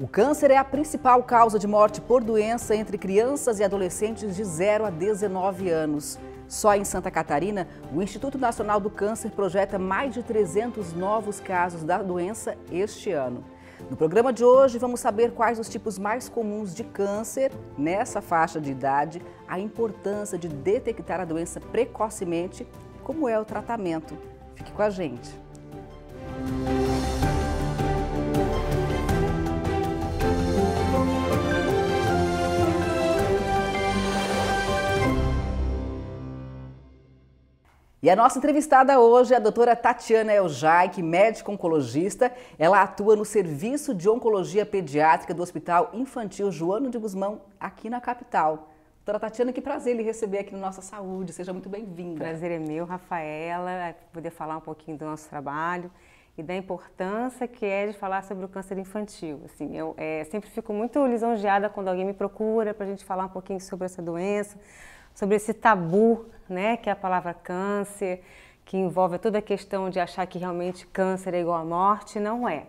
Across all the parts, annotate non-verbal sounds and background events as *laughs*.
O câncer é a principal causa de morte por doença entre crianças e adolescentes de 0 a 19 anos. Só em Santa Catarina, o Instituto Nacional do Câncer projeta mais de 300 novos casos da doença este ano. No programa de hoje, vamos saber quais os tipos mais comuns de câncer nessa faixa de idade, a importância de detectar a doença precocemente, como é o tratamento. Fique com a gente. Música E a nossa entrevistada hoje é a doutora Tatiana Eljaik, médica oncologista. Ela atua no Serviço de Oncologia Pediátrica do Hospital Infantil Joano de Guzmão, aqui na capital. Doutora Tatiana, que prazer lhe receber aqui no Nossa Saúde. Seja muito bem-vinda. Prazer é meu, Rafaela, é poder falar um pouquinho do nosso trabalho e da importância que é de falar sobre o câncer infantil. Assim, eu é, sempre fico muito lisonjeada quando alguém me procura para a gente falar um pouquinho sobre essa doença, sobre esse tabu, né, que é a palavra câncer, que envolve toda a questão de achar que realmente câncer é igual à morte, não é.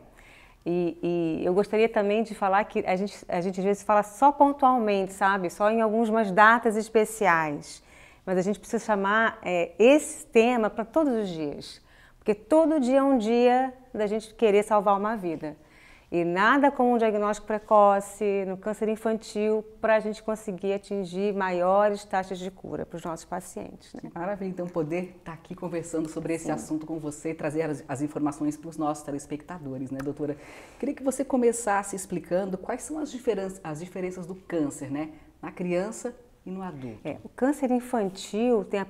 E, e, eu gostaria também de falar que a gente, a gente às vezes fala só pontualmente, sabe? Só em algumas datas especiais. Mas a gente precisa chamar é, esse tema para todos os dias. Porque todo dia é um dia da gente querer salvar uma vida. E nada como um diagnóstico precoce no câncer infantil para a gente conseguir atingir maiores taxas de cura para os nossos pacientes. Né? Maravilha, então poder estar tá aqui conversando sobre esse Sim. assunto com você e trazer as, as informações para os nossos telespectadores, né, doutora? Queria que você começasse explicando quais são as diferenças, as diferenças do câncer, né? Na criança e no adulto. É, o câncer infantil tem a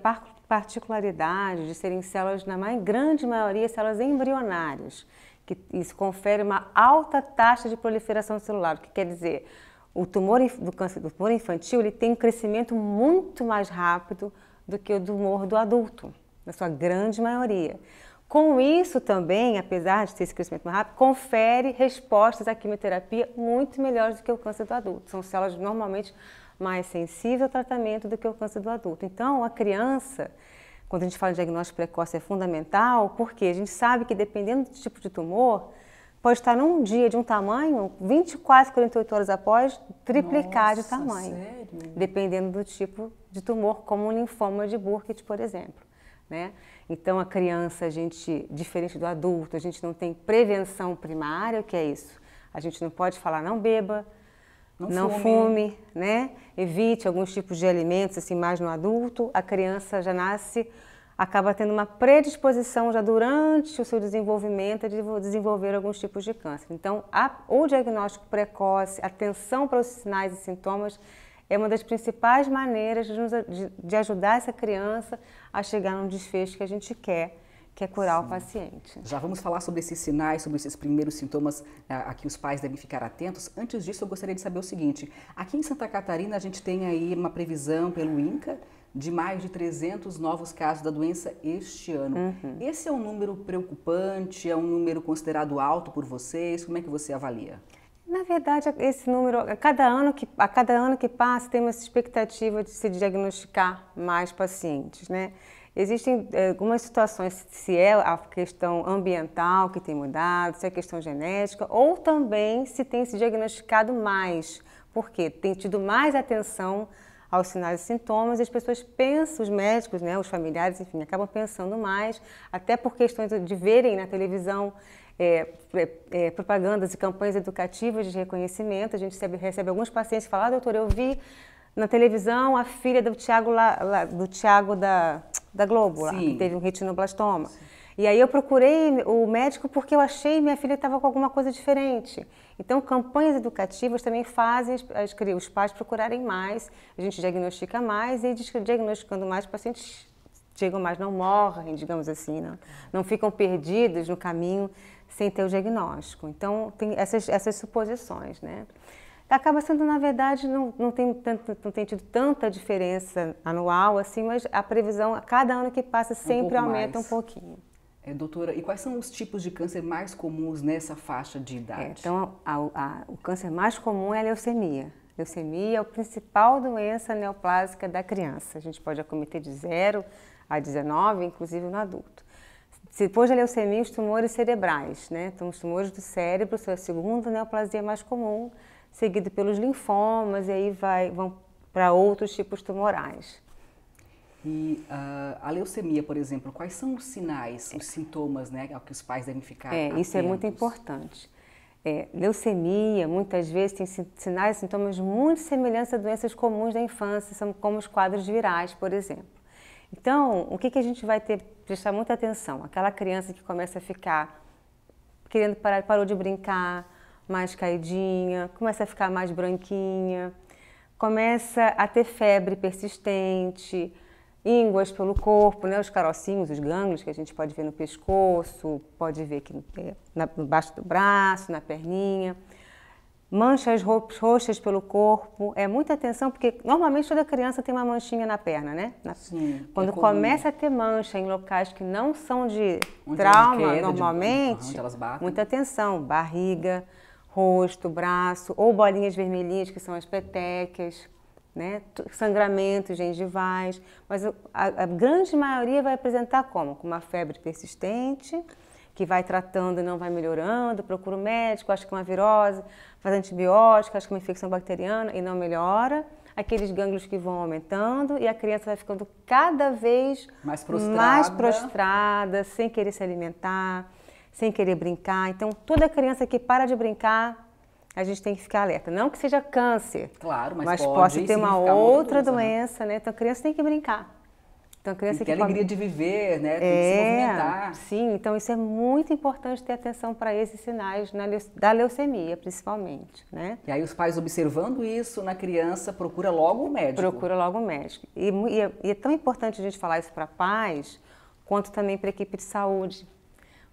particularidade de serem células, na grande maioria, células embrionárias que isso confere uma alta taxa de proliferação celular, o que quer dizer o tumor do câncer do tumor infantil ele tem um crescimento muito mais rápido do que o tumor do adulto, na sua grande maioria. Com isso também, apesar de ter esse crescimento mais rápido, confere respostas à quimioterapia muito melhores do que o câncer do adulto. São células normalmente mais sensíveis ao tratamento do que o câncer do adulto. Então, a criança quando a gente fala em diagnóstico precoce, é fundamental, porque a gente sabe que dependendo do tipo de tumor, pode estar num dia de um tamanho, 24, 48 horas após, triplicar Nossa, de tamanho. Sério? Dependendo do tipo de tumor, como um linfoma de Burkitt, por exemplo. Né? Então, a criança, a gente, diferente do adulto, a gente não tem prevenção primária, o que é isso? A gente não pode falar não beba, não, fume. fume. né? Evite alguns tipos de alimentos, assim, mais no adulto. A criança já nasce, acaba tendo uma predisposição já durante o seu desenvolvimento de desenvolver alguns tipos de câncer. Então, a, o diagnóstico precoce, atenção para os sinais e sintomas, é uma das principais maneiras de, de, de ajudar essa criança a chegar num desfecho que a gente quer que é curar Sim. o paciente. Já vamos falar sobre esses sinais, sobre esses primeiros sintomas a, eh, a, que os pais devem ficar atentos. Antes disso, eu gostaria de saber o seguinte: aqui em Santa Catarina a gente tem aí uma previsão pelo INCA de mais de 300 novos casos da doença este ano. Uhum. Esse é um número preocupante? É um número considerado alto por vocês? Como é que você avalia? Na verdade, esse número, a cada ano que, a cada ano que passa, tem uma expectativa de se diagnosticar mais pacientes, né? Existem eh, algumas situações, se é a questão ambiental que tem mudado, se é a questão genética, ou também se tem se diagnosticado mais, porque tem tido mais atenção aos sinais e sintomas, e as pessoas pensam, os médicos, né, os familiares, enfim, acabam pensando mais, até por questões de verem na televisão é, é, propagandas e campanhas educativas de reconhecimento. A gente recebe, recebe alguns pacientes que falam, ah, doutor, eu vi na televisão a filha do Tiago do Tiago da, da Globo, lá, que teve um retinoblastoma. Sim. E aí eu procurei o médico porque eu achei minha filha estava com alguma coisa diferente. Então, campanhas educativas também fazem as, os pais procurarem mais, a gente diagnostica mais e diagnosticando mais, os pacientes chegam mais, não morrem, digamos assim, não né? não ficam perdidos no caminho sem ter o diagnóstico. Então, tem essas, essas suposições, né? acaba sendo, na verdade, não, não, tem, tanto, não tem tido tanta diferença anual, assim, mas a previsão, a cada ano que passa, sempre um aumenta mais. um pouquinho. É, doutora, e quais são os tipos de câncer mais comuns nessa faixa de idade? É, então, a, a, o câncer mais comum é a leucemia. Leucemia é a principal doença neoplásica da criança. A gente pode acometer de 0 a 19, inclusive no adulto. Depois da leucemia, os tumores cerebrais, né? Então, os tumores do cérebro são a segunda neoplasia mais comum seguido pelos linfomas, e aí vai, vão para outros tipos tumorais. E uh, a leucemia, por exemplo, quais são os sinais, os sintomas né, que os pais devem ficar É, atentos? isso é muito importante. É, leucemia, muitas vezes, tem sinais e sintomas muito semelhantes a doenças comuns da infância, são como os quadros virais, por exemplo. Então, o que, que a gente vai ter prestar muita atenção? Aquela criança que começa a ficar querendo parar, parou de brincar, mais caidinha, começa a ficar mais branquinha, começa a ter febre persistente, ínguas pelo corpo, né? os carocinhos, os gânglios que a gente pode ver no pescoço, pode ver aqui é, na, embaixo do braço, na perninha. Manchas roxas pelo corpo, é muita atenção, porque normalmente toda criança tem uma manchinha na perna, né? Na, Sim, quando é começa a ter mancha em locais que não são de Onde trauma, queda, normalmente, de, uhum, muita atenção, barriga, rosto, braço, ou bolinhas vermelhinhas, que são as petequias, né? sangramentos gengivais. Mas a, a grande maioria vai apresentar como? Com uma febre persistente, que vai tratando e não vai melhorando, procura o um médico, acha que é uma virose, faz antibiótico, acha que é uma infecção bacteriana e não melhora. Aqueles gânglios que vão aumentando e a criança vai ficando cada vez mais prostrada, mais prostrada sem querer se alimentar, sem querer brincar. Então, toda criança que para de brincar, a gente tem que ficar alerta. Não que seja câncer, claro, mas, mas pode ter uma outra né? doença, né? Então, a criança tem que brincar. Então, a criança e que, que alegria de viver, né? Tem é, que se é, movimentar. Sim, então isso é muito importante ter atenção para esses sinais na, da leucemia, principalmente, né? E aí os pais observando isso na criança, procura logo o médico. Procura logo o médico. E, e, é, e é tão importante a gente falar isso para pais, quanto também para a equipe de saúde,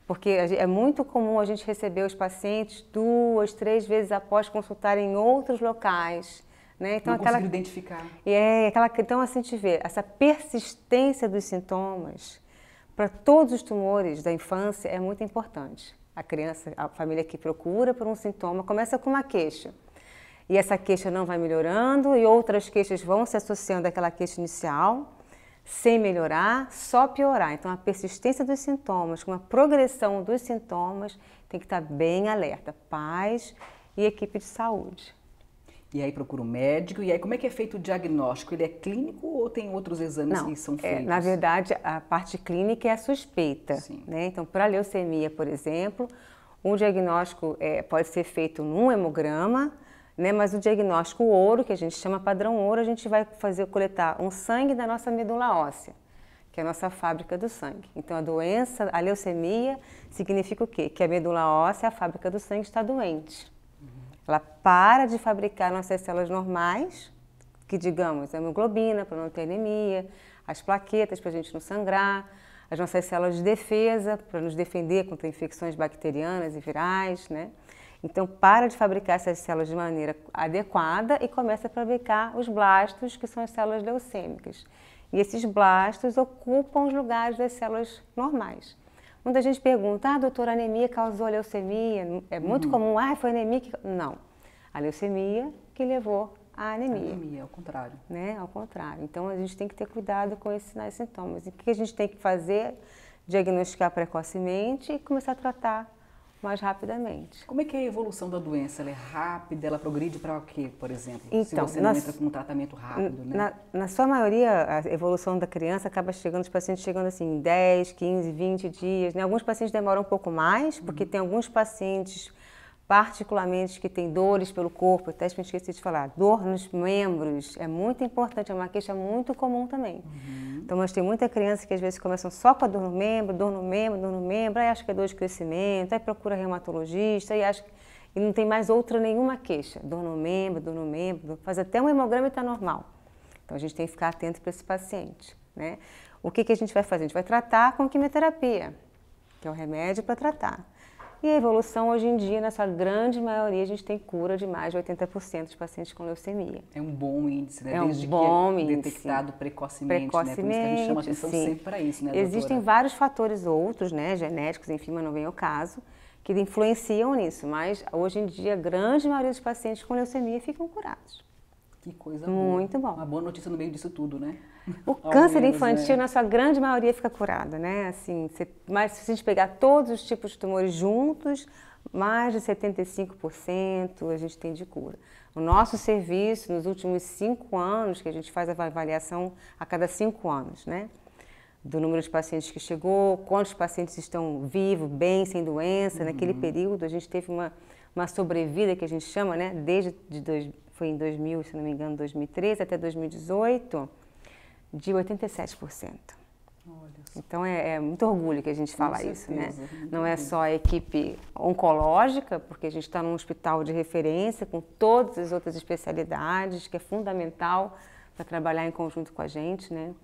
porque é muito comum a gente receber os pacientes duas, três vezes após consultarem em outros locais. Né? Então, Não aquela... identificar. É, aquela... Então, assim, gente vê, essa persistência dos sintomas para todos os tumores da infância é muito importante. A criança, a família que procura por um sintoma, começa com uma queixa. E essa queixa não vai melhorando e outras queixas vão se associando àquela queixa inicial sem melhorar, só piorar. Então, a persistência dos sintomas, com a progressão dos sintomas, tem que estar bem alerta. paz e equipe de saúde. E aí procura o um médico. E aí como é que é feito o diagnóstico? Ele é clínico ou tem outros exames Não, que são feitos? É, na verdade, a parte clínica é a suspeita. Né? Então, para leucemia, por exemplo, um diagnóstico é, pode ser feito num hemograma, né? Mas o diagnóstico ouro, que a gente chama padrão ouro, a gente vai fazer coletar um sangue da nossa medula óssea, que é a nossa fábrica do sangue. Então a doença, a leucemia, significa o quê? Que a medula óssea, a fábrica do sangue, está doente. Ela para de fabricar nossas células normais, que digamos, a hemoglobina, para não ter anemia, as plaquetas para a gente não sangrar, as nossas células de defesa para nos defender contra infecções bacterianas e virais, né? Então, para de fabricar essas células de maneira adequada e começa a fabricar os blastos, que são as células leucêmicas. E esses blastos ocupam os lugares das células normais. Muita gente pergunta, ah, doutor, anemia causou leucemia? É muito uhum. comum, ah, foi anemia que... Não, a leucemia que levou à anemia. A anemia, ao contrário. Né, ao contrário. Então, a gente tem que ter cuidado com esses sinais e sintomas. E o que a gente tem que fazer? Diagnosticar precocemente e começar a tratar mais rapidamente. Como é que é a evolução da doença? Ela é rápida? Ela progride para o quê, por exemplo? Então, se você não entra com um tratamento rápido, né? Na, na sua maioria, a evolução da criança acaba chegando, os pacientes chegando assim, 10, 15, 20 dias. Né? Alguns pacientes demoram um pouco mais, porque uhum. tem alguns pacientes particularmente que tem dores pelo corpo, até me esqueci de falar, dor nos membros é muito importante, é uma queixa muito comum também. Uhum. Então, mas tem muita criança que às vezes começam só com a dor no membro, dor no membro, dor no membro, aí acha que é dor de crescimento, aí procura reumatologista e acha que... e não tem mais outra nenhuma queixa, dor no membro, dor no membro, faz até um hemograma e está normal. Então a gente tem que ficar atento para esse paciente, né? O que, que a gente vai fazer? A gente vai tratar com quimioterapia, que é o remédio para tratar. E a evolução hoje em dia, na sua grande maioria, a gente tem cura de mais de 80% de pacientes com leucemia. É um bom índice, né? É um Desde bom que é índice. detectado precocemente, precocemente, né? Por isso que a gente chama atenção sim. sempre para isso, né, doutora? Existem vários fatores outros, né, genéticos, enfim, mas não vem ao caso, que influenciam nisso, mas hoje em dia a grande maioria dos pacientes com leucemia ficam curados. Que coisa Muito bom. Uma boa notícia no meio disso tudo, né? O *laughs* câncer menos, infantil, é. na sua grande maioria, fica curado, né? Assim, se, mas se a gente pegar todos os tipos de tumores juntos, mais de 75% a gente tem de cura. O nosso serviço, nos últimos cinco anos, que a gente faz a avaliação a cada cinco anos, né? Do número de pacientes que chegou, quantos pacientes estão vivos, bem, sem doença. Uhum. Naquele período, a gente teve uma, uma sobrevida, que a gente chama, né? Desde de foi em 2000, se não me engano, 2013 até 2018, de 87%. Então é, é, muito orgulho que a gente fala isso, né? É não é só a equipe oncológica, porque a gente está num hospital de referência com todas as outras especialidades, que é fundamental para trabalhar em conjunto com a gente, né?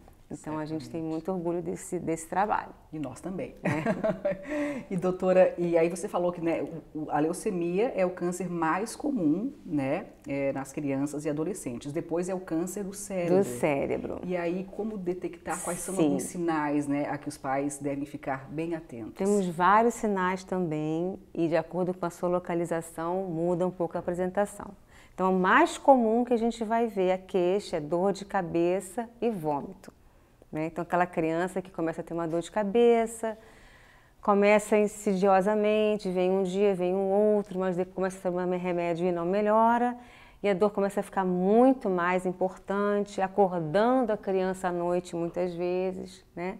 Então a gente tem muito orgulho desse, desse trabalho. E nós também. É. *laughs* e doutora, e aí você falou que né, a leucemia é o câncer mais comum né, é, nas crianças e adolescentes. Depois é o câncer do cérebro. Do cérebro. E aí como detectar quais Sim. são alguns sinais né, a que os pais devem ficar bem atentos? Temos vários sinais também e de acordo com a sua localização muda um pouco a apresentação. Então, é o mais comum que a gente vai ver a é queixa é dor de cabeça e vômito. Né? Então, aquela criança que começa a ter uma dor de cabeça, começa insidiosamente, vem um dia, vem um outro, mas depois começa a tomar remédio e não melhora, e a dor começa a ficar muito mais importante, acordando a criança à noite muitas vezes, né?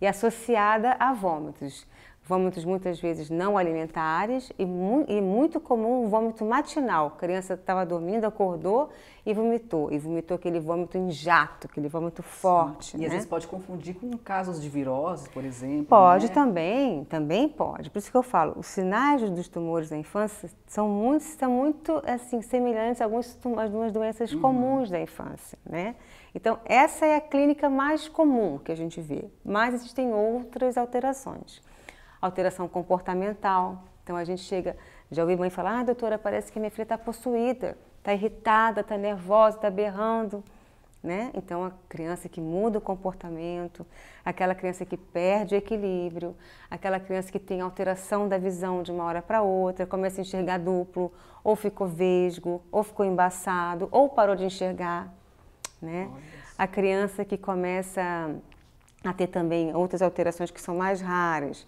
e associada a vômitos vômitos muitas vezes não alimentares e, mu e muito comum o vômito matinal. A criança estava dormindo, acordou e vomitou. E vomitou aquele vômito em jato, aquele vômito forte. Sim. E né? às vezes pode confundir com casos de virose, por exemplo. Pode né? também, também pode. Por isso que eu falo, os sinais dos tumores da infância são muito, são muito assim, semelhantes a algumas, algumas doenças uhum. comuns da infância, né? Então, essa é a clínica mais comum que a gente vê, mas existem outras alterações alteração comportamental. Então a gente chega, já ouvi mãe falar, ah, doutora, parece que minha filha está possuída, está irritada, está nervosa, está berrando. Né? Então, a criança que muda o comportamento, aquela criança que perde o equilíbrio, aquela criança que tem alteração da visão de uma hora para outra, começa a enxergar duplo, ou ficou vesgo, ou ficou embaçado, ou parou de enxergar. Né? A criança que começa a ter também outras alterações que são mais raras,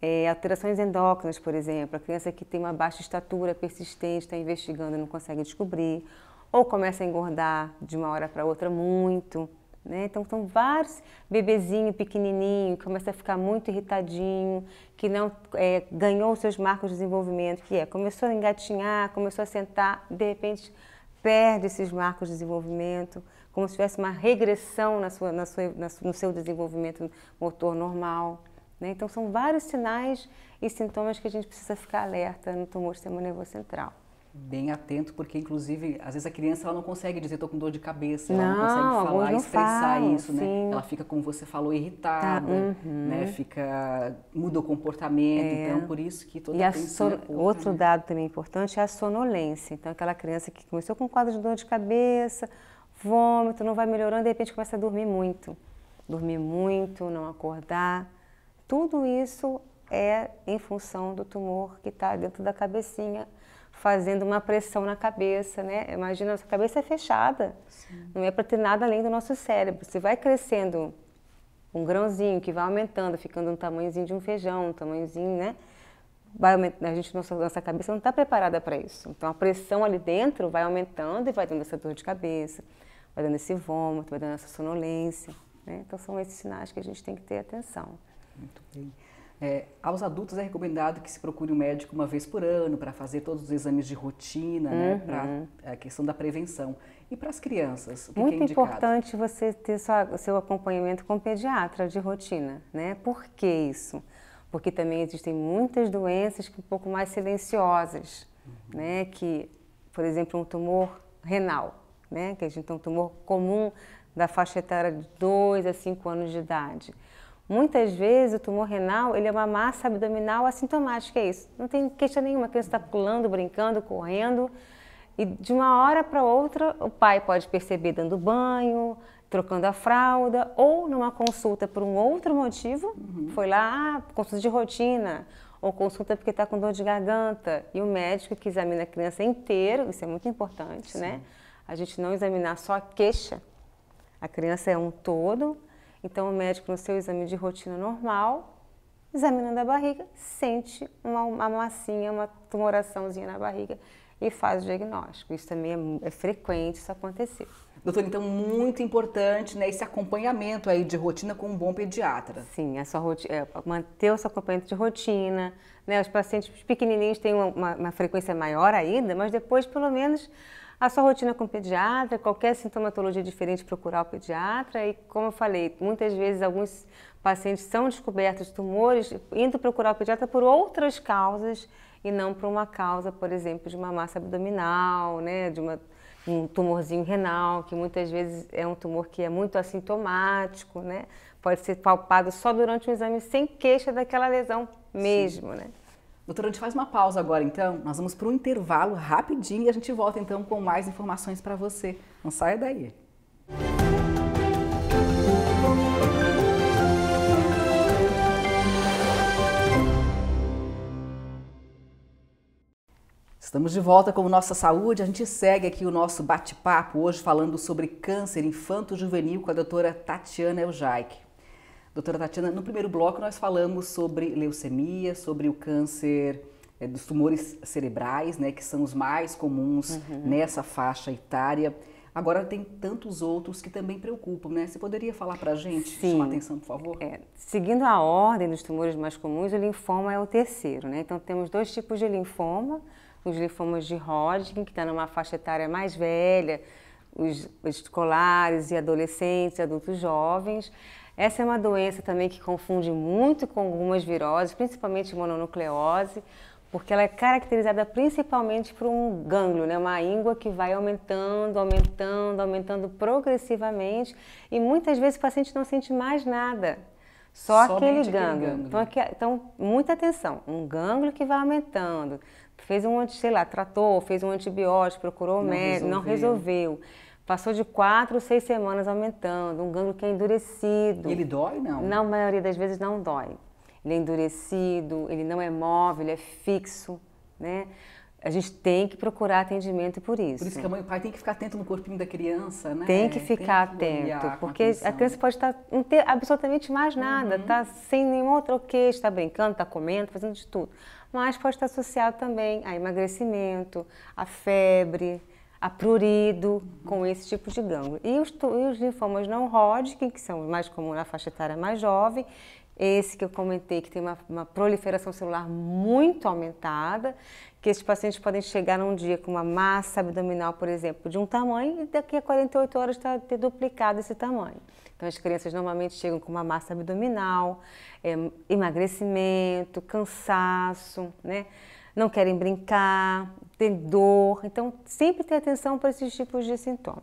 é, alterações endócrinas, por exemplo, a criança que tem uma baixa estatura persistente, está investigando e não consegue descobrir, ou começa a engordar de uma hora para outra muito. Né? Então, são vários bebezinho pequenininho que começa a ficar muito irritadinho, que não é, ganhou os seus marcos de desenvolvimento, que é, começou a engatinhar, começou a sentar, de repente perde esses marcos de desenvolvimento, como se tivesse uma regressão na sua, na sua, na, no seu desenvolvimento motor normal. Né? Então, são vários sinais e sintomas que a gente precisa ficar alerta no tumor do sistema nervoso central. Bem atento, porque inclusive, às vezes a criança ela não consegue dizer estou com dor de cabeça, não, ela não consegue falar, não expressar falam, isso, né? sim. né? Ela fica, como você falou, tá, irritada, tá, uhum. né? Fica, muda o comportamento, é. então por isso que toda e a so... é Outro né? dado também importante é a sonolência. Então, aquela criança que começou com quadro de dor de cabeça, vômito, não vai melhorando, de repente começa a dormir muito. Dormir muito, não acordar tudo isso é em função do tumor que está dentro da cabecinha, fazendo uma pressão na cabeça, né? Imagina, nossa cabeça é fechada, Sim. não é para ter nada além do nosso cérebro. Se vai crescendo um grãozinho que vai aumentando, ficando um tamanhozinho de um feijão, um tamanhozinho, né? Vai a gente, nossa, nossa cabeça não está preparada para isso. Então a pressão ali dentro vai aumentando e vai dando essa dor de cabeça, vai dando esse vômito, vai dando essa sonolência. Né? Então são esses sinais que a gente tem que ter atenção. Muito bem. É, aos adultos é recomendado que se procure um médico uma vez por ano para fazer todos os exames de rotina, né, uhum. né, para a questão da prevenção. E para as crianças, o que é Muito é importante você ter sua, seu acompanhamento com pediatra de rotina, né? Por que isso? Porque também existem muitas doenças um pouco mais silenciosas, uhum. né? Que, por exemplo, um tumor renal, né? Que a gente tem um tumor comum da faixa etária de 2 a 5 anos de idade Muitas vezes o tumor renal ele é uma massa abdominal assintomática, é isso. Não tem questão nenhuma, a criança está pulando, brincando, correndo. E de uma hora para outra, o pai pode perceber dando banho, trocando a fralda, ou numa consulta por um outro motivo, uhum. foi lá, ah, consulta de rotina, ou consulta porque está com dor de garganta. E o médico que examina a criança inteira isso é muito importante, né? Sim. né? A gente não examinar só a queixa. A criança é um todo, então, o médico, no seu exame de rotina normal, examinando a barriga, sente uma, uma massinha, uma tumoraçãozinha na barriga e faz o diagnóstico. Isso também é, é frequente isso acontecer. Doutor, então muito importante né, esse acompanhamento aí de rotina com um bom pediatra. Sim, a sua é, manter o seu acompanhamento de rotina. Né, os pacientes pequenininhos têm uma, uma, frequência maior ainda, mas depois pelo menos a sua rotina com o pediatra, qualquer sintomatologia diferente, procurar o pediatra. E como eu falei, muitas vezes alguns pacientes são descobertos tumores indo procurar o pediatra por outras causas e não por uma causa, por exemplo, de uma massa abdominal, né, de uma, um tumorzinho renal, que muitas vezes é um tumor que é muito assintomático, né? Pode ser palpado só durante um exame sem queixa daquela lesão mesmo, Sim. né? Doutora, a gente faz uma pausa agora então, nós vamos para um intervalo rapidinho e a gente volta então com mais informações para você. Não saia daí. Estamos de volta com Nossa Saúde. A gente segue aqui o nosso bate-papo hoje falando sobre câncer infanto-juvenil com a doutora Tatiana Eljaik. Doutora Tatiana, no primeiro bloco nós falamos sobre leucemia, sobre o câncer é, dos tumores cerebrais, né, que são os mais comuns uhum. nessa faixa etária. Agora tem tantos outros que também preocupam, né? Você poderia falar para a gente, Sim. atenção, por favor? É, seguindo a ordem dos tumores mais comuns, o linfoma é o terceiro, né? Então temos dois tipos de linfoma, os linfomas de Hodgkin, que está numa faixa etária mais velha, os escolares e adolescentes, adultos jovens. Essa é uma doença também que confunde muito com algumas viroses, principalmente mononucleose, porque ela é caracterizada principalmente por um gânglio, né? uma íngua que vai aumentando, aumentando, aumentando progressivamente e muitas vezes o paciente não sente mais nada, só Somente aquele gânglio. gânglio. Então, aqui, é, então, muita atenção, um gânglio que vai aumentando, fez um, sei lá, tratou, fez um antibiótico, procurou o médico, resolveu. não resolveu. Passou de quatro, seis semanas aumentando, um gânglio que é endurecido. E ele dói, não? Na maioria das vezes não dói. Ele é endurecido, ele não é móvel, ele é fixo, né? A gente tem que procurar atendimento por isso. Por isso que a mãe e o pai tem que ficar atento no corpinho da criança, né? Tem que ficar tem que atento, porque a criança pode estar tá, não ter absolutamente mais uhum. nada, uhum. tá sem nenhum outro que está brincando, está comendo, fazendo de tudo. Mas pode estar associado também a emagrecimento, a febre, a prurido com esse tipo de gânglio. E os, e os linfomas não Hodgkin, que são mais comuns na faixa etária mais jovem, esse que eu comentei, que tem uma, uma, proliferação celular muito aumentada, que esses pacientes podem chegar num dia com uma massa abdominal, por exemplo, de um tamanho e daqui a 48 horas está ter duplicado esse tamanho. Então, as crianças normalmente chegam com uma massa abdominal, é, emagrecimento, cansaço, né? não querem brincar, tem dor. Então, sempre ter atenção para esses tipos de sintomas.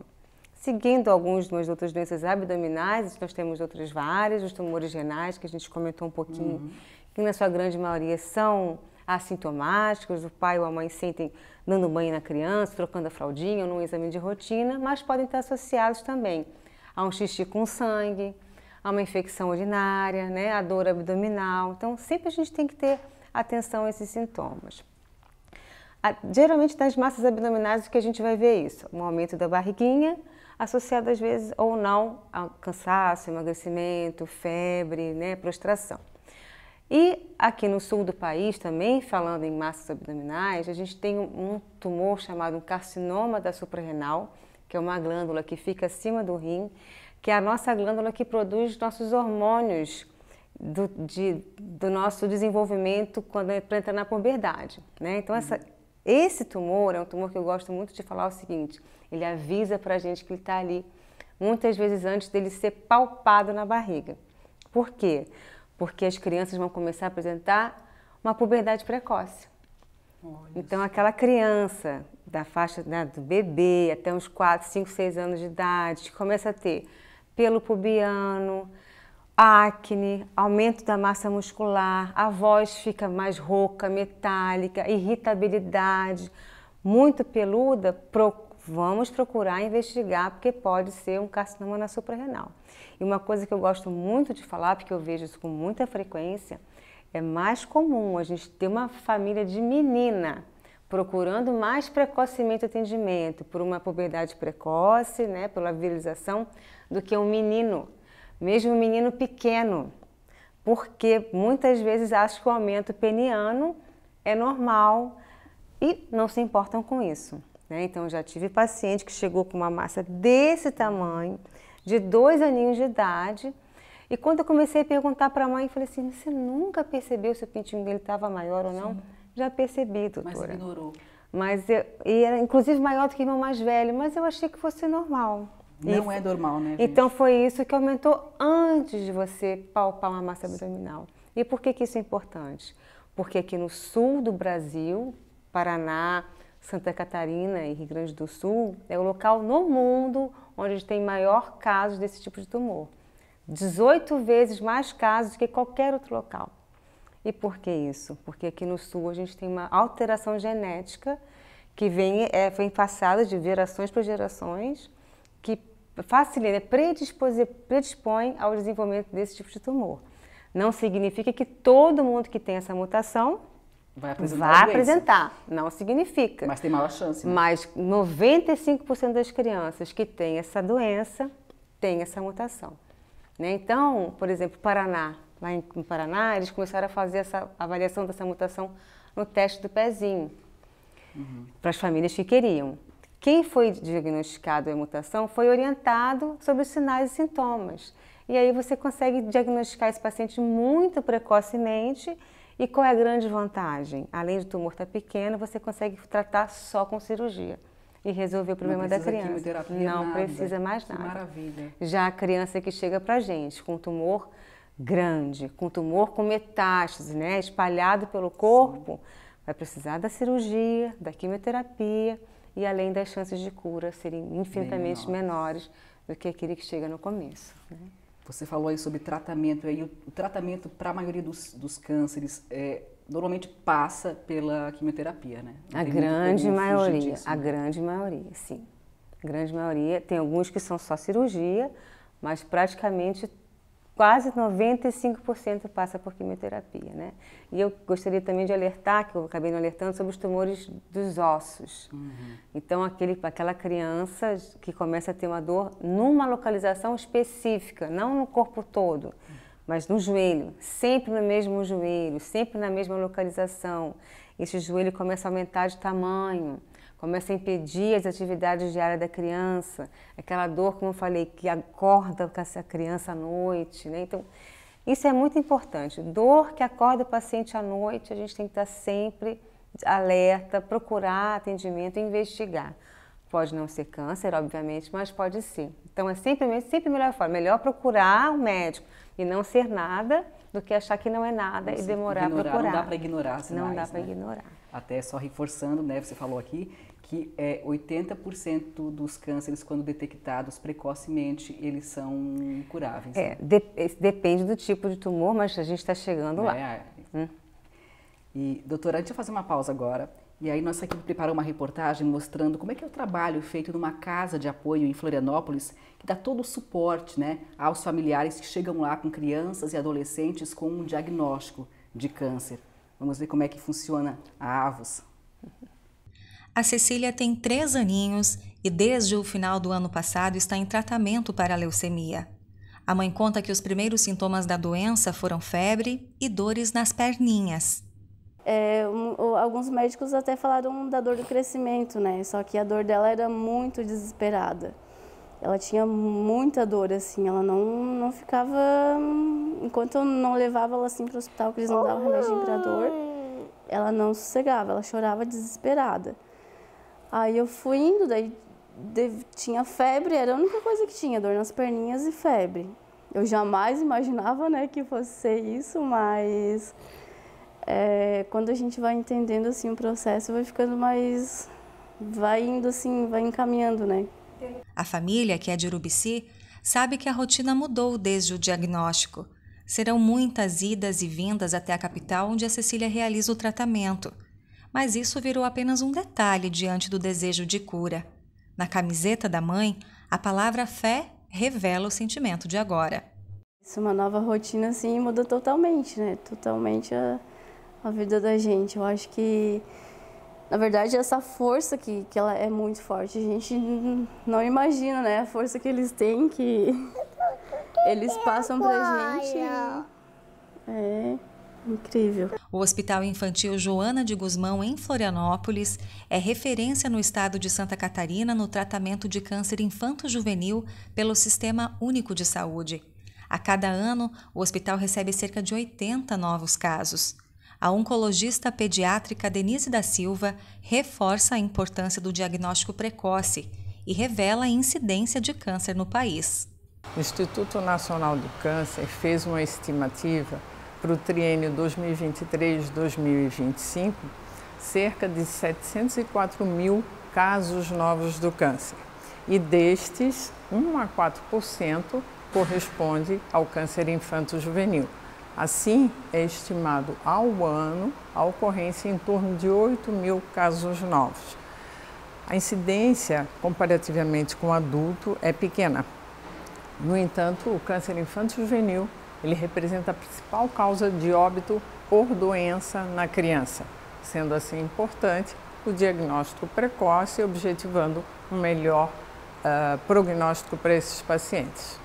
Seguindo algumas das outras doenças abdominais, nós temos outras várias, os tumores renais, que a gente comentou um pouquinho, uhum. que na sua grande maioria são assintomáticos, o pai ou a mãe sentem dando banho na criança, trocando a fraldinha ou num exame de rotina, mas podem estar associados também a um xixi com sangue, a uma infecção urinária, né, a dor abdominal. Então, sempre a gente tem que ter atenção a esses sintomas. Geralmente nas massas abdominais o que a gente vai ver é isso, um aumento da barriguinha, associado às vezes ou não a cansaço, emagrecimento, febre, né, prostração. E aqui no sul do país também, falando em massas abdominais, a gente tem um tumor chamado um carcinoma da suprarrenal, que é uma glândula que fica acima do rim, que é a nossa glândula que produz nossos hormônios do, de, do nosso desenvolvimento quando é entra na puberdade. Né? Então, essa, uhum. esse tumor é um tumor que eu gosto muito de falar o seguinte: ele avisa para a gente que ele está ali, muitas vezes antes dele ser palpado na barriga. Por quê? Porque as crianças vão começar a apresentar uma puberdade precoce. então, aquela criança da faixa né, do bebê até uns 4, 5, 6 anos de idade, que começa a ter pelo pubiano, acne, aumento da massa muscular, a voz fica mais rouca, metálica, irritabilidade, muito peluda, vamos procurar investigar, porque pode ser um carcinoma na suprarrenal. E uma coisa que eu gosto muito de falar, porque eu vejo isso com muita frequência, é mais comum a gente ter uma família de menina procurando mais precocemente atendimento por uma puberdade precoce, né, pela virilização, do que um menino mesmo menino pequeno, porque muitas vezes acham que o aumento peniano é normal e não se importam com isso. Né? Então, já tive paciente que chegou com uma massa desse tamanho, de dois aninhos de idade, e quando eu comecei a perguntar para a mãe, eu falei assim: você nunca percebeu se o pintinho dele estava maior ou não? Sim. Já percebi, doutora. Mas ignorou. Mas eu, e era inclusive maior do que o irmão mais velho, mas eu achei que fosse normal. Não é normal, né? Gente? Então foi isso que aumentou antes de você palpar uma massa abdominal. E por que, que isso é importante? Porque aqui no sul do Brasil, Paraná, Santa Catarina e Rio Grande do Sul, é o local no mundo onde tem maior casos desse tipo de tumor. 18 vezes mais casos do que qualquer outro local. E por que isso? Porque aqui no sul a gente tem uma alteração genética que vem, é, foi passada de gerações para gerações que facilita, predispõe, predispõe ao desenvolvimento desse tipo de tumor. Não significa que todo mundo que tem essa mutação vai apresentar. Vai apresentar. Não significa. Mas tem maior chance. Né? Mas 95% das crianças que têm essa doença têm essa mutação. Né? Então, por exemplo, Paraná, lá em, no Paraná, eles começaram a fazer essa avaliação dessa mutação no teste do pezinho uhum. para as famílias que queriam. Quem foi diagnosticado a mutação foi orientado sobre os sinais e sintomas. E aí você consegue diagnosticar esse paciente muito precocemente. E qual é a grande vantagem? Além do tumor estar tá pequeno, você consegue tratar só com cirurgia e resolver o problema da criança. Não nada. precisa mais nada. Que maravilha. Já a criança que chega para gente com tumor grande, com tumor com metástase, né, espalhado pelo corpo, Sim. vai precisar da cirurgia, da quimioterapia e além das chances de cura serem infinitamente menores. menores do que aquele que chega no começo. Né? Você falou aí sobre tratamento, aí o tratamento para a maioria dos, dos cânceres é, normalmente passa pela quimioterapia, né? Não a grande maioria, disso, a né? grande maioria, sim. A grande maioria, tem alguns que são só cirurgia, mas praticamente quase 95% passa por quimioterapia, né? E eu gostaria também de alertar, que eu acabei não alertando, sobre os tumores dos ossos. Uhum. Então, aquele, aquela criança que começa a ter uma dor numa localização específica, não no corpo todo, mas no joelho, sempre no mesmo joelho, sempre na mesma localização. Esse joelho começa a aumentar de tamanho começa a impedir as atividades diárias da criança, aquela dor, como eu falei, que acorda com essa criança à noite, né? Então, isso é muito importante. Dor que acorda o paciente à noite, a gente tem que estar sempre alerta, procurar atendimento, investigar. Pode não ser câncer, obviamente, mas pode ser. Então é sempre, sempre melhor forma, Melhor procurar um médico e não ser nada do que achar que não é nada não, e demorar ignorar, a procurar. Não dá para ignorar, sinais, Não dá para né? ignorar. Até só reforçando, né? Você falou aqui que é 80% dos cânceres, quando detectados precocemente, eles são curáveis. É, de depende do tipo de tumor, mas a gente está chegando é, lá. É. Hum. E, doutora, deixa eu fazer uma pausa agora. E aí nossa equipe preparou uma reportagem mostrando como é que é o trabalho feito numa casa de apoio em Florianópolis, que dá todo o suporte né, aos familiares que chegam lá com crianças e adolescentes com um diagnóstico de câncer. Vamos ver como é que funciona a AVOS. *laughs* A Cecília tem três aninhos e, desde o final do ano passado, está em tratamento para leucemia. A mãe conta que os primeiros sintomas da doença foram febre e dores nas perninhas. É, alguns médicos até falaram da dor do crescimento, né? Só que a dor dela era muito desesperada. Ela tinha muita dor, assim, ela não, não ficava. Enquanto eu não levava ela assim para o hospital, que eles não davam remédio para dor, ela não sossegava, ela chorava desesperada. Aí eu fui indo, daí tinha febre, era a única coisa que tinha, dor nas perninhas e febre. Eu jamais imaginava né, que fosse ser isso, mas é, quando a gente vai entendendo assim o processo, vai ficando mais. vai indo assim, vai encaminhando, né? A família, que é de Urubici, sabe que a rotina mudou desde o diagnóstico. Serão muitas idas e vindas até a capital onde a Cecília realiza o tratamento mas isso virou apenas um detalhe diante do desejo de cura. Na camiseta da mãe, a palavra fé revela o sentimento de agora. Isso, uma nova rotina assim muda totalmente, né? Totalmente a, a vida da gente. Eu acho que, na verdade, essa força que, que ela é muito forte. A gente não imagina, né? A força que eles têm, que *laughs* eles passam pra gente. É. Incrível. O Hospital Infantil Joana de Guzmão, em Florianópolis, é referência no estado de Santa Catarina no tratamento de câncer infanto-juvenil pelo Sistema Único de Saúde. A cada ano, o hospital recebe cerca de 80 novos casos. A oncologista pediátrica Denise da Silva reforça a importância do diagnóstico precoce e revela a incidência de câncer no país. O Instituto Nacional do Câncer fez uma estimativa para o triênio 2023-2025 cerca de 704 mil casos novos do câncer. E destes, 1 a 4% corresponde ao câncer infanto-juvenil. Assim, é estimado ao ano a ocorrência em torno de 8 mil casos novos. A incidência, comparativamente com o adulto, é pequena. No entanto, o câncer infanto-juvenil ele representa a principal causa de óbito por doença na criança, sendo assim importante o diagnóstico precoce, objetivando um melhor uh, prognóstico para esses pacientes.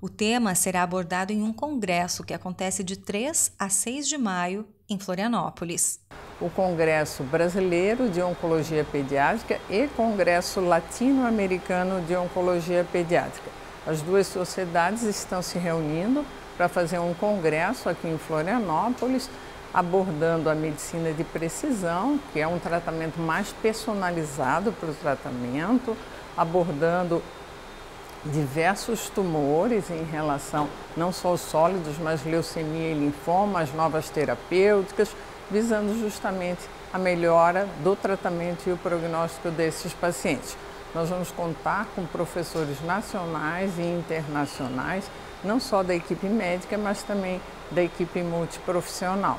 O tema será abordado em um congresso que acontece de 3 a 6 de maio em Florianópolis. O Congresso Brasileiro de Oncologia Pediátrica e Congresso Latino-Americano de Oncologia Pediátrica. As duas sociedades estão se reunindo para fazer um congresso aqui em Florianópolis, abordando a medicina de precisão, que é um tratamento mais personalizado para o tratamento, abordando diversos tumores em relação não só aos sólidos, mas leucemia e linfoma, as novas terapêuticas, visando justamente a melhora do tratamento e o prognóstico desses pacientes. Nós vamos contar com professores nacionais e internacionais não só da equipe médica, mas também da equipe multiprofissional.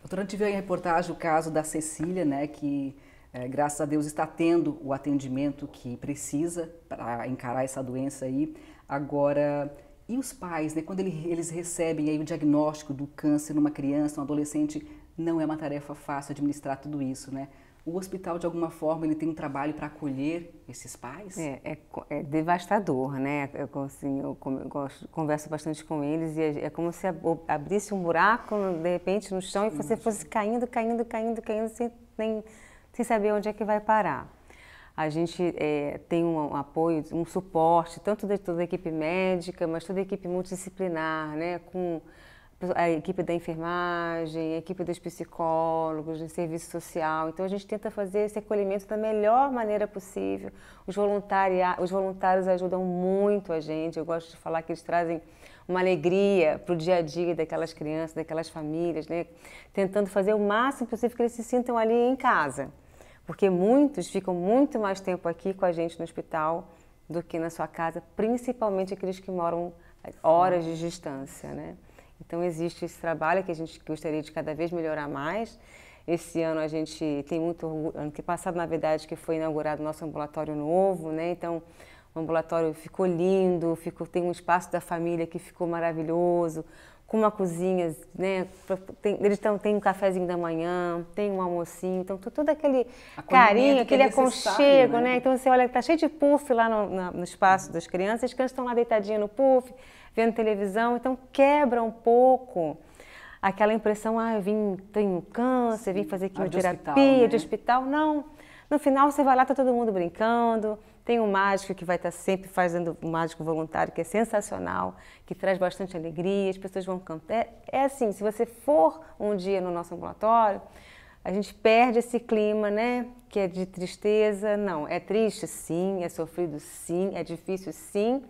Doutora, a gente viu em reportagem o caso da Cecília, né, que é, graças a Deus está tendo o atendimento que precisa para encarar essa doença aí. Agora, e os pais, né, quando ele, eles recebem aí o diagnóstico do câncer numa criança, um adolescente, não é uma tarefa fácil administrar tudo isso, né? O hospital, de alguma forma, ele tem um trabalho para acolher esses pais? É, é, é devastador, né? Eu, assim, eu, converso bastante com eles e é, é como se abrisse um buraco, de repente, no chão e você fosse caindo, caindo, caindo, caindo, sem, nem, sem saber onde é que vai parar. A gente é, tem um, um, apoio, um suporte, tanto de toda a equipe médica, mas toda a equipe multidisciplinar, né? Com a equipe da enfermagem, a equipe dos psicólogos, do serviço social. Então a gente tenta fazer esse acolhimento da melhor maneira possível. Os, os voluntários ajudam muito a gente. Eu gosto de falar que eles trazem uma alegria para o dia a dia daquelas crianças, daquelas famílias, né? tentando fazer o máximo possível que eles se sintam ali em casa. Porque muitos ficam muito mais tempo aqui com a gente no hospital do que na sua casa, principalmente aqueles que moram eh, horas de distância. Né? Então existe esse trabalho que a gente gostaria de cada vez melhorar mais. Esse ano a gente tem muito orgulho, ano que passado na verdade que foi inaugurado nosso ambulatório novo, né? Então o ambulatório ficou lindo, ficou tem um espaço da família que ficou maravilhoso, com uma cozinha, né? Tem, eles tão, tem um cafezinho da manhã, tem um almocinho, então todo aquele carinho, é aquele é aconchego, né? né? Então você olha que tá cheio de puff lá no, no, no espaço das crianças, as crianças estão lá deitadinhas no puff, vendo televisão, então quebra um pouco aquela impressão, ah, eu vim, tenho câncer, vim fazer quimioterapia, ah, de hospital, né? de hospital. Não, no final você vai lá, tá todo mundo brincando, tem um mágico que vai estar tá sempre fazendo um mágico voluntário, que é sensacional, que traz bastante alegria, as pessoas vão cantar. É, é assim, se você for um dia no nosso ambulatório, a gente perde esse clima, né? Que é de tristeza. Não, é triste sim, é sofrido sim, é difícil sim,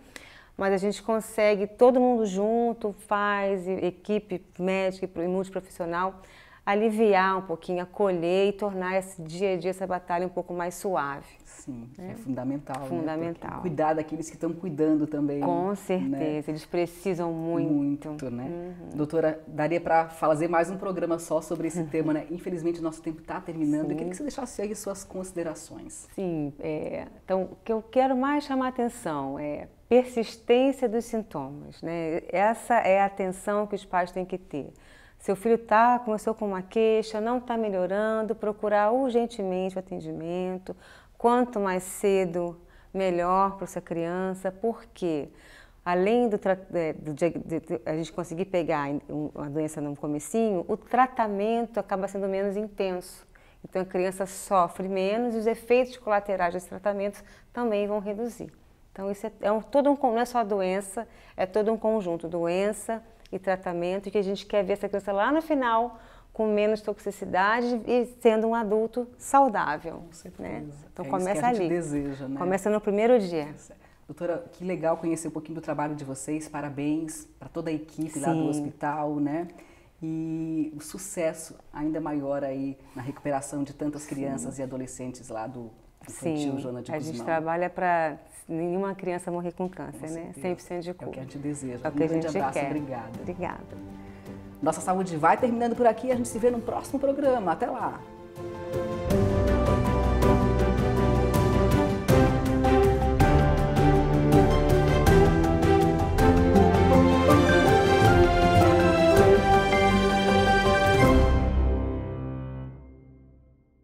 mas a gente consegue todo mundo junto, faz, equipe médica e multiprofissional, aliviar um pouquinho, acolher e tornar esse dia a dia, essa batalha um pouco mais suave. Sim, é né? é fundamental. Fundamental. Né? Cuidar daqueles que estão cuidando também. Com né? certeza, né? eles precisam muito. Muito, né? Uhum. Doutora, daria para fazer mais um programa só sobre esse *laughs* tema, né? Infelizmente, nosso tempo está terminando. Sim. Eu queria que você deixasse aí suas considerações. Sim, é, então, o que eu quero mais chamar atenção é persistência dos sintomas, né? Essa é a atenção que os pais têm que ter. Seu filho tá, começou com uma queixa, não está melhorando, procurar urgentemente o atendimento. Quanto mais cedo, melhor para sua criança. Porque Além do, é, do, de, a gente conseguir pegar uma doença no comecinho, o tratamento acaba sendo menos intenso. Então a criança sofre menos e os efeitos colaterais dos tratamentos também vão reduzir. Então isso é, é um, todo um, não é só a doença, é todo um conjunto, doença, e tratamento, que a gente quer ver essa criança lá no final com menos toxicidade e sendo um adulto saudável. Com né? Então é começa ali. Deseja, né? Começa no primeiro dia. Doutora, que legal conhecer um pouquinho do trabalho de vocês. Parabéns para toda a equipe Sim. lá do hospital, né? E o sucesso ainda maior aí na recuperação de tantas crianças Sim. e adolescentes lá do Infantil Sim, Joana de Guzmão. a gente trabalha para nenhuma criança morrer com câncer, com né? 100% de cura. É o que a gente deseja. É o que um a gente abraço, quer. obrigada. Obrigada. Nossa Saúde vai terminando por aqui. A gente se vê no próximo programa. Até lá.